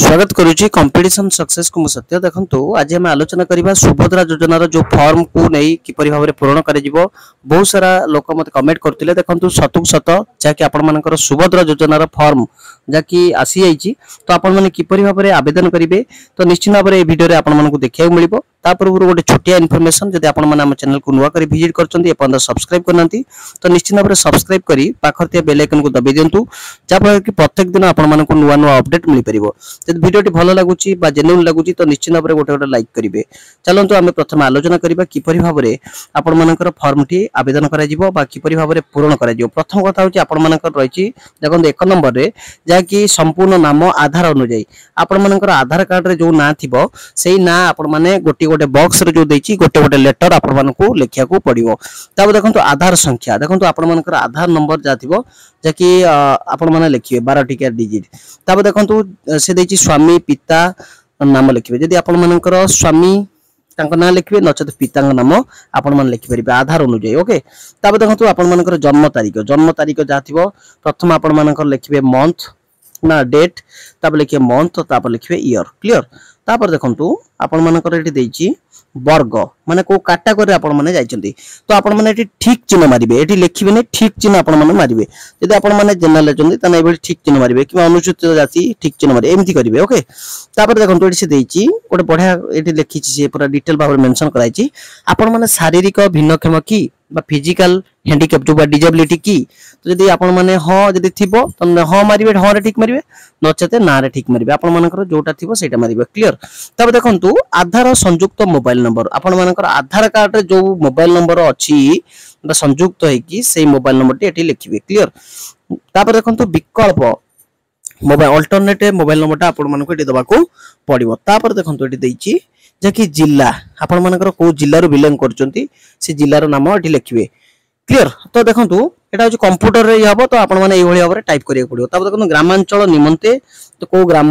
স্বাগত করুছি competition success কু সত্য দেখন্তু আজি আমি আলোচনা করিবা সুভদ্রা যোজনার যে ফর্ম কু নেই কিপরি ভাবে পূরণ করা যিব বহুত সারা লোক মতে কমেন্ট করতিলে দেখন্তু সতুক সত যাকি আপন মানকৰ সুভদ্রা যোজনার ফর্ম ଯାହାକି ଆସିଯାଇଛି ତ ଆପଣମାନେ କିପରି ଭାବରେ ଆବେଦନ କରିବେ ତ ନିଶ୍ଚିତ ଭାବରେ ଏ ଭିଡ଼ିଓରେ ଆପଣମାନଙ୍କୁ ଦେଖିବାକୁ ମିଳିବ ତା ପୂର୍ବରୁ ଗୋଟେ ଛୋଟିଆ ଇନଫର୍ମେସନ୍ ଯଦି ଆପଣମାନେ ଆମ ଚ୍ୟାନେଲକୁ ନୂଆ କରି ଭିଜିଟ୍ କରିଛନ୍ତି ଏପର୍ଯ୍ୟନ୍ତ ସବସ୍କ୍ରାଇବ୍ କରିନାହାନ୍ତି ତ ନିଶ୍ଚିତ ଭାବରେ ସବସ୍କ୍ରାଇବ୍ କରି ପାଖରେ ଥିବା ବେଲ୍ ଆଇକନ୍କୁ ଦବାଇ ଦିଅନ୍ତୁ ଯାହାଫଳରେ କି ପ୍ରତ୍ୟେକ ଦିନ ଆପଣମାନଙ୍କୁ ନୂଆ ନୂଆ ଅପଡେଟ୍ ମିଳିପାରିବ ଯଦି ଭିଡ଼ିଓଟି ଭଲ ଲାଗୁଛି ବା ଜେନ୍ୟୁନ୍ ଲାଗୁଛି ତ ନିଶ୍ଚିତ ଭାବରେ ଗୋଟେ ଗୋଟେ ଲାଇକ୍ କରିବେ ଚାଲନ୍ତୁ ଆମେ ପ୍ରଥମେ ଆଲୋଚନା କରିବା କିପରି ଭାବରେ ଆପଣମାନଙ୍କର ଫର୍ମଟି ଆବେଦନ କରାଯିବ ବା କିପରି ଭାବରେ ପୂରଣ କରାଯିବ ପ୍ରଥମ କଥା ହେଉଛି ଆପଣମାନଙ୍କର ରହିଛି ଦେଖନ୍ତୁ ଏକ ନମ୍ବରରେ ଯାହା ଯାହାକି ସମ୍ପୂର୍ଣ୍ଣ ନାମ ଆଧାର ଅନୁଯାୟୀ ଆପଣମାନଙ୍କର ଆଧାର କାର୍ଡରେ ଯେଉଁ ନାଁ ଥିବ ସେଇ ନାଁ ଆପଣମାନେ ଗୋଟିଏ ଗୋଟେ ବକ୍ସରେ ଯେଉଁ ଦେଇଛି ଗୋଟେ ଗୋଟେ ଲେଟର ଆପଣମାନଙ୍କୁ ଲେଖିବାକୁ ପଡ଼ିବ ତାପରେ ଦେଖନ୍ତୁ ଆଧାର ସଂଖ୍ୟା ଦେଖନ୍ତୁ ଆପଣମାନଙ୍କର ଆଧାର ନମ୍ବର ଯାହା ଥିବ ଯାହାକି ଆପଣମାନେ ଲେଖିବେ ବାର ଟିକିଆ ଡିଜିଟ୍ ତାପରେ ଦେଖନ୍ତୁ ସେ ଦେଇଛି ସ୍ୱାମୀ ପିତା ନାମ ଲେଖିବେ ଯଦି ଆପଣମାନଙ୍କର ସ୍ୱାମୀ ତାଙ୍କ ନାଁ ଲେଖିବେ ନଚେତ ପିତାଙ୍କ ନାମ ଆପଣମାନେ ଲେଖିପାରିବେ ଆଧାର ଅନୁଯାୟୀ ଓକେ ତାପରେ ଦେଖନ୍ତୁ ଆପଣମାନଙ୍କର ଜନ୍ମ ତାରିଖ ଜନ୍ମ ତାରିଖ ଯାହା ଥିବ ପ୍ରଥମ ଆପଣମାନଙ୍କର ଲେଖିବେ ମନ୍ଥ না ଡେଟ୍ ତାପରେ ଲେଖିବେ ମନ୍ଥ ତାପରେ ଲେଖିବେ ଇୟର କ୍ଲିଅର ତାପରେ ଦେଖନ୍ତୁ ଆପଣମାନଙ୍କର ଏଠି ଦେଇଛି ବର୍ଗ ମାନେ କୋଉ କାଟାଗୋରୀରେ ଆପଣମାନେ ଯାଇଛନ୍ତି ତ ଆପଣମାନେ ଏଠି ଠିକ୍ ଚିହ୍ନ ମାରିବେ ଏଠି ଲେଖିବେନି ଠିକ୍ ଚିହ୍ନ ଆପଣମାନେ ମାରିବେ ଯଦି ଆପଣମାନେ ଜେନେରାଲ ଅଛନ୍ତି ତାହେଲେ ଏଭଳି ଠିକ୍ ଚିହ୍ନ ମାରିବେ କିମ୍ବା ଅନୁସୂଚିତ ଜାତି ଠିକ୍ ଚିହ୍ନ ମାରିବେ ଏମିତି କରିବେ ଓକେ ତାପରେ ଦେଖନ୍ତୁ ଏଠି ସେ ଦେଇଛି ଗୋଟେ ବଢିଆ ଏଠି ଲେଖିଛି ସେ ପୁରା ଡିଟେଲ ଭାବରେ ମେନସନ କରାଯାଇଛି ଆପଣମାନେ ଶାରୀରିକ ଭିନ୍ନକ୍ଷମ କି বা ফিজিক্যাল হ্যান্ডিক্যাপ বা ডিজাবিলিটি কি তো যদি আপন মানে হ যদি থিব তোমরা হ মারিবে হ রে ঠিক মারিবে নচেতে না রে ঠিক মারিবে আপন মানকর যোটা থিব সেটা মারিবে ক্লিয়ার তবে দেখন্তু আধার সংযুক্ত মোবাইল নম্বর আপন মানকর আধার কার্ড রে যে মোবাইল নম্বর অছি বা সংযুক্ত হইকি সেই মোবাইল নম্বরটি এটি লিখিবে ক্লিয়ার তারপরে দেখন্তু বিকল্প মোবাইল অল্টরনেট মোবাইল নম্বরটা আপন মানকর এটি দেবাকু পড়িব তারপরে দেখন্তু এটি দেইছি ଯାହାକି ଜିଲ୍ଲା ଆପଣମାନଙ୍କର କେଉଁ ଜିଲ୍ଲାରୁ ବିଲଙ୍ଗ କରୁଛନ୍ତି ସେ ଜିଲ୍ଲାର ନାମ ଏଠି ଲେଖିବେ କ୍ଲିଅର ତ ଦେଖନ୍ତୁ এটা হচ্ছে কম্পুটরে ইয়ে হব তো আপনার এইভাবে ভাবে টাইপ করা পড়ব তারপরে দেখুন গ্রামাঞ্চল নিমন্তে তো কেউ গ্রাম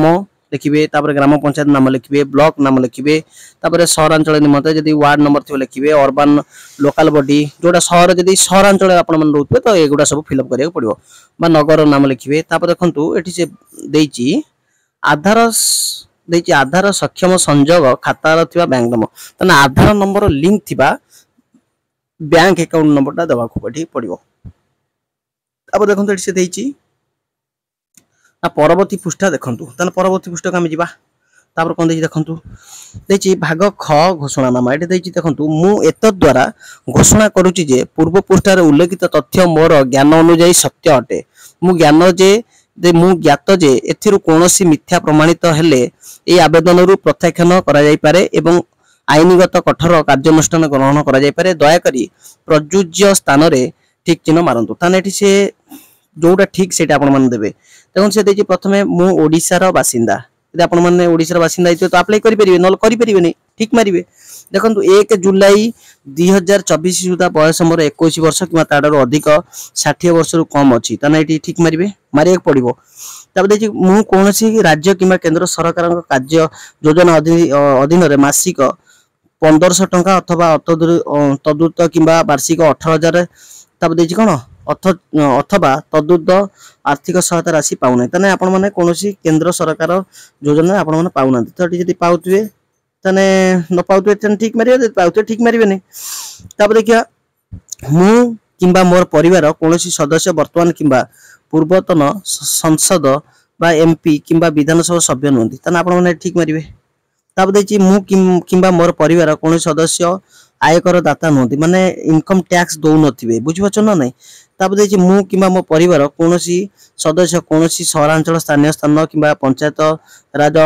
লিখবে তারপরে গ্রাম পঞ্চায়েত নাম লিখবে ব্লক নাম লিখবে তারপরে সহরাঞ্চল নিমন্তে যদি ওয়ার্ড নম্বর থাকবে লিখবে অর্বান লোকাল বডি যেটা সহর যদি সহরাঞ্চলে আপনার রোথে তো এগুলা সব ফিল আপ করা পড়ব বা নগর নাম লিখবে তারপরে দেখুন এটি সে দিয়েছি আধার ଦେଇଛି ଆଧାର ସକ୍ଷମ ସଂଯୋଗ ଖାତାରେ ଥିବା ବ୍ୟାଙ୍କ ନମ୍ବର ତାହେଲେ ଆଧାର ନମ୍ବର ଲିଙ୍କ ଥିବା ବ୍ୟାଙ୍କ ଆକାଉଣ୍ଟ ନମ୍ବରଟା ଦେବାକୁ ଏଠି ପଡ଼ିବ ତାପରେ ଦେଖନ୍ତୁ ଏଠି ସେ ଦେଇଛି ତା ପରବର୍ତ୍ତୀ ପୃଷ୍ଠା ଦେଖନ୍ତୁ ତାହେଲେ ପରବର୍ତ୍ତୀ ପୃଷ୍ଠାକୁ ଆମେ ଯିବା ତାପରେ କ'ଣ ଦେଇଛି ଦେଖନ୍ତୁ ଦେଇଛି ଭାଗ ଖ ଘୋଷଣାନାମା ଏଠି ଦେଇଛି ଦେଖନ୍ତୁ ମୁଁ ଏତଦ୍ୱାରା ଘୋଷଣା କରୁଛି ଯେ ପୂର୍ବ ପୃଷ୍ଠାରେ ଉଲ୍ଲେଖିତ ତଥ୍ୟ ମୋର ଜ୍ଞାନ ଅନୁଯାୟୀ ସତ୍ୟ ଅଟେ ମୁଁ ଜ୍ଞାନ ଯେ ମୁଁ ଜ୍ଞାତ ଯେ ଏଥିରୁ କୌଣସି ମିଥ୍ୟା ପ୍ରମାଣିତ ହେଲେ ଏହି ଆବେଦନରୁ ପ୍ରତ୍ୟାଖ୍ୟାନ କରାଯାଇପାରେ ଏବଂ ଆଇନଗତ କଠୋର କାର୍ଯ୍ୟାନୁଷ୍ଠାନ ଗ୍ରହଣ କରାଯାଇପାରେ ଦୟାକରି ପ୍ରଯୁଜ୍ୟ ସ୍ଥାନରେ ଠିକ୍ ଚିହ୍ନ ମାରନ୍ତୁ ତାହେଲେ ଏଠି ସେ ଯେଉଁଟା ଠିକ୍ ସେଇଟା ଆପଣମାନେ ଦେବେ ଦେଖନ୍ତୁ ସେ ଦେଇଛି ପ୍ରଥମେ ମୁଁ ଓଡ଼ିଶାର ବାସିନ୍ଦା ଯଦି ଆପଣମାନେ ଓଡ଼ିଶାର ବାସିନ୍ଦା ହେଇଥିବେ ତ ଆପ୍ଲାଏ କରିପାରିବେ ନହେଲେ କରିପାରିବେନି ଠିକ୍ ମାରିବେ ଦେଖନ୍ତୁ ଏକ ଜୁଲାଇ ଦୁଇ ହଜାର ଚବିଶ ସୁଦ୍ଧା ବୟସ ମୋର ଏକୋଇଶ ବର୍ଷ କିମ୍ବା ତାଠାରୁ ଅଧିକ ଷାଠିଏ ବର୍ଷରୁ କମ୍ ଅଛି ତାହେଲେ ଏଠି ଠିକ୍ ମାରିବେ ମାରିବାକୁ ପଡ଼ିବ ତାପରେ ଦେଖି ମୁଁ କୌଣସି ରାଜ୍ୟ କିମ୍ବା କେନ୍ଦ୍ର ସରକାରଙ୍କ କାର୍ଯ୍ୟ ଯୋଜନା ଅଧୀନରେ ମାସିକ ପନ୍ଦରଶହ ଟଙ୍କା ଅଥବା ତଦୃତ କିମ୍ବା ବାର୍ଷିକ ଅଠର ହଜାର ତାପରେ ଦେଇଛି କ'ଣ ଅର୍ଥ ଅଥବା ତଦ୍ରୁତ ଆର୍ଥିକ ସହାୟତା ରାଶି ପାଉନାହିଁ ତାହେଲେ ଆପଣମାନେ କୌଣସି କେନ୍ଦ୍ର ସରକାର ଯୋଜନା ଆପଣମାନେ ପାଉନାହାନ୍ତି ତ ଏଠି ଯଦି ପାଉଥିବେ ତାହେଲେ ନ ପାଉଥିବେ ତାହେଲେ ଠିକ୍ ମାରିବେ ଯଦି ପାଉଥିବେ ଠିକ୍ ମାରିବେନି ତାପରେ ଦେଖିବା ମୁଁ କିମ୍ବା ମୋର ପରିବାର କୌଣସି ସଦସ୍ୟ ବର୍ତ୍ତମାନ କିମ୍ବା ପୂର୍ବତନ ସଂସଦ বা এমপি কিংবা বিধানসভা সভ্য নুহতি তাহলে আপনার ঠিক মারিবে তারপরে দেখছি মু কিংবা মোর পরিবার কোণী সদস্য ଆୟକର ଦାତା ନୁହନ୍ତି ମାନେ ଇନକମ୍ ଟ୍ୟାକ୍ସ ଦେଉନଥିବେ ବୁଝିପାରୁଛ ନା ନାହିଁ ତାପରେ ଯେ ମୁଁ କିମ୍ବା ମୋ ପରିବାର କୌଣସି ସଦସ୍ୟ କୌଣସି ସହରାଞ୍ଚଳ ସ୍ଥାନୀୟ ସ୍ଥାନ କିମ୍ବା ପଞ୍ଚାୟତ ରାଜ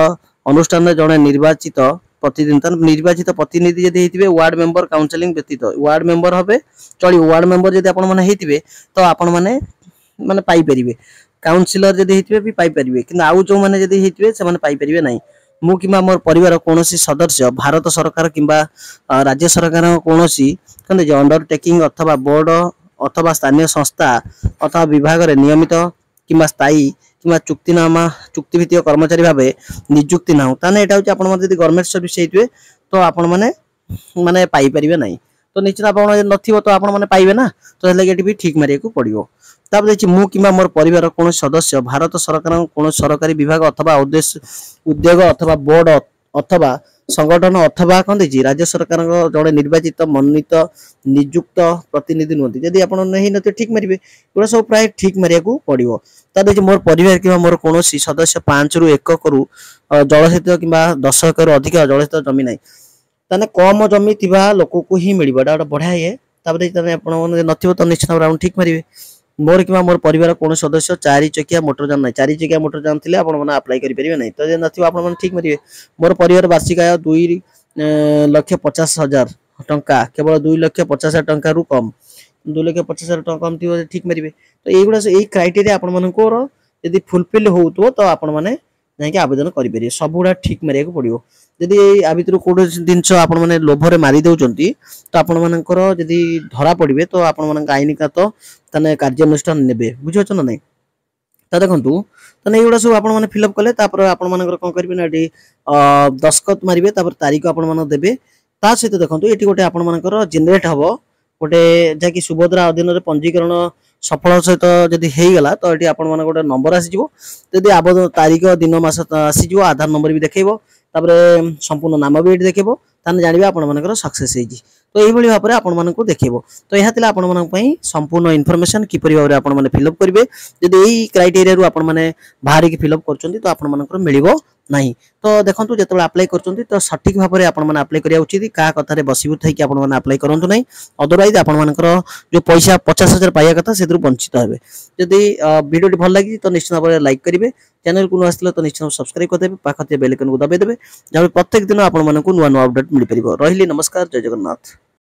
ଅନୁଷ୍ଠାନରେ ଜଣେ ନିର୍ବାଚିତ ପ୍ରତିନିଧି ନିର୍ବାଚିତ ପ୍ରତିନିଧି ଯଦି ହେଇଥିବେ ୱାର୍ଡ ମେମ୍ବର କାଉନସିଲିଂ ବ୍ୟତୀତ ୱାର୍ଡ ମେମ୍ବର ହେବେ ଚଳିବ ୱାର୍ଡ ମେମ୍ବର ଯଦି ଆପଣମାନେ ହେଇଥିବେ ତ ଆପଣମାନେ ମାନେ ପାଇପାରିବେ କାଉନସିଲର ଯଦି ହେଇଥିବେ ବି ପାଇପାରିବେ କିନ୍ତୁ ଆଉ ଯେଉଁମାନେ ଯଦି ହେଇଥିବେ ସେମାନେ ପାଇପାରିବେ ନାହିଁ ମୁଁ କିମ୍ବା ମୋର ପରିବାର କୌଣସି ସଦସ୍ୟ ଭାରତ ସରକାର କିମ୍ବା ରାଜ୍ୟ ସରକାରଙ୍କ କୌଣସି କ'ଣ ଅଣ୍ଡରଟେକିଂ ଅଥବା ବୋର୍ଡ ଅଥବା ସ୍ଥାନୀୟ ସଂସ୍ଥା ଅଥବା ବିଭାଗରେ ନିୟମିତ କିମ୍ବା ସ୍ଥାୟୀ କିମ୍ବା চুক্তিনামা চুক্তিভিত্তিক কর্মচারী ভাবে নিযুক্তি না হোক তাহলে এটা হচ্ছে আপনার যদি গভর্নমেন্ট সর্ভিস হয়ে তো আপনার মানে পাইপারে না निश्चित आगि ठिक मरेको म कि सदस्य भारत सरकार सरकारी विभाग अथवा उद्देश्य उद्योग अथवा बोर्ड अथवा संगठन अथवा कति राज्य सरकार निर्वाचित मनोनीत नियुक्त प्रतिनिधि नहुँदै जिम्मी आइ ठिक मरे सब प्रायः ठिक मरेको पढ्यो त मुणी सदस्य पाँच रु एक जलसेत कम्बा दस एक अधिक जलसेत जमि नै ତାହେଲେ କମ ଜମି ଥିବା ଲୋକକୁ ହିଁ ମିଳିବ ଏଇଟା ଗୋଟେ ବଢ଼ିଆ ଇଏ ତାପରେ ତାହେଲେ ଆପଣମାନେ ନଥିବ ତ ନିଶ୍ଚିତ ଭାବରେ ଆପଣ ଠିକ୍ ମାରିବେ ମୋର କିମ୍ବା ମୋର ପରିବାର କୌଣସି ସଦସ୍ୟ ଚାରି ଚକିଆ ମୋଟରଯାନ ନାହିଁ ଚାରି ଚକିଆ ମୋଟରଯାନ ଥିଲେ ଆପଣମାନେ ଆପ୍ଲାଏ କରିପାରିବେ ନାହିଁ ତ ଯଦି ନଥିବ ଆପଣମାନେ ଠିକ୍ ମାରିବେ ମୋର ପରିବାର ବାର୍ଷିକ ଆୟ ଦୁଇ ଲକ୍ଷ ପଚାଶ ହଜାର ଟଙ୍କା କେବଳ ଦୁଇ ଲକ୍ଷ ପଚାଶ ହଜାର ଟଙ୍କାରୁ କମ୍ ଦୁଇ ଲକ୍ଷ ପଚାଶ ହଜାର ଟଙ୍କା କମ୍ ଥିବ ଠିକ୍ ମାରିବେ ତ ଏଇଗୁଡ଼ା ଏଇ କ୍ରାଇଟେରିଆ ଆପଣମାନଙ୍କର ଯଦି ଫୁଲଫିଲ୍ ହେଉଥିବ ତ ଆପଣମାନେ ଯାଇକି ଆବେଦନ କରିପାରିବେ ସବୁଗୁଡ଼ା ଠିକ୍ ମାରିବାକୁ ପଡ଼ିବ ଯଦି ଆ ଭିତରୁ କୌଣସି ଜିନିଷ ଆପଣମାନେ ଲୋଭରେ ମାରି ଦେଉଛନ୍ତି ତ ଆପଣମାନଙ୍କର ଯଦି ଧରା ପଡ଼ିବେ ତ ଆପଣମାନଙ୍କ ଆଇନିକାତ ତାହେଲେ କାର୍ଯ୍ୟାନୁଷ୍ଠାନ ନେବେ ବୁଝିପାରୁଛ ନା ନାହିଁ ତ ଦେଖନ୍ତୁ ତାହେଲେ ଏଇଗୁଡ଼ା ସବୁ ଆପଣମାନେ ଫିଲଅପ୍ କଲେ ତାପରେ ଆପଣମାନଙ୍କର କ'ଣ କରିବେ ନା ଏଠି ଦସ୍ତଖତ ମାରିବେ ତାପରେ ତାରିଖ ଆପଣମାନଙ୍କୁ ଦେବେ ତା ସହିତ ଦେଖନ୍ତୁ ଏଠି ଗୋଟେ ଆପଣମାନଙ୍କର ଜେନେରେଟ୍ ହେବ ଗୋଟେ ଯାହାକି ସୁଭଦ୍ରା ଅଧୀନରେ ପଞ୍ଜୀକରଣ ସଫଳ ସହିତ ଯଦି ହେଇଗଲା ତ ଏଠି ଆପଣମାନଙ୍କ ଗୋଟେ ନମ୍ବର ଆସିଯିବ ଯଦି ଆବେଦନ ତାରିଖ ଦିନ ମାସ ଆସିଯିବ ଆଧାର ନମ୍ବର ବି ଦେଖେଇବ ତାପରେ ସମ୍ପୂର୍ଣ୍ଣ ନାମ ବି ଏଠି ଦେଖେଇବ ତାହେଲେ ଜାଣିବେ ଆପଣମାନଙ୍କର ସକ୍ସେସ୍ ହେଇଛି ତ ଏଇଭଳି ଭାବରେ ଆପଣମାନଙ୍କୁ ଦେଖେଇବ ତ ଏହା ଥିଲା ଆପଣମାନଙ୍କ ପାଇଁ ସମ୍ପୂର୍ଣ୍ଣ ଇନଫର୍ମେସନ୍ କିପରି ଭାବରେ ଆପଣମାନେ ଫିଲ୍ଅପ୍ କରିବେ ଯଦି ଏଇ କ୍ରାଇଟେରିଆରୁ ଆପଣମାନେ ବାହାରିକି ଫିଲ୍ଅପ୍ କରୁଛନ୍ତି ତ ଆପଣମାନଙ୍କର ମିଳିବ ନାହିଁ ତ ଦେଖନ୍ତୁ ଯେତେବେଳେ ଆପ୍ଲାଏ କରୁଛନ୍ତି ତ ସଠିକ୍ ଭାବରେ ଆପଣମାନେ ଆପ୍ଲାଏ କରିବା ଉଚିତ କାହା କଥାରେ ବସିବୁ ଥାଇକି ଆପଣମାନେ ଆପ୍ଲାଏ କରନ୍ତୁ ନାହିଁ ଅଦରୱାଇଜ୍ ଆପଣମାନଙ୍କର ଯେଉଁ ପଇସା ପଚାଶ ହଜାର ପାଇବା କଥା ସେଥିରୁ ବଞ୍ଚିତ ହେବେ ଯଦି ଭିଡ଼ିଓଟି ଭଲ ଲାଗିଛି ତ ନିଶ୍ଚିତ ଭାବରେ ଲାଇକ୍ କରିବେ ଚ୍ୟାନେଲକୁ ନୂଆ ଆସିଲେ ତ ନିଶ୍ଚିତ ଭାବେ ସବସ୍କ୍ରାଇବ୍ କରିଦେବେ ପାଖ ଥିବା ବେଲିକନକୁ ଦବାଇ ଦେବେ ଯାହାଫଳରେ ପ୍ରତ୍ୟେକ ଦିନ ଆପଣମାନଙ୍କୁ ନୂଆ ନୂଆ ଅପଡେଟ୍ ମିଳିପାରିବ ରହିଲି ନମସ୍କାର ଜୟ ଜଗନ୍ନାଥ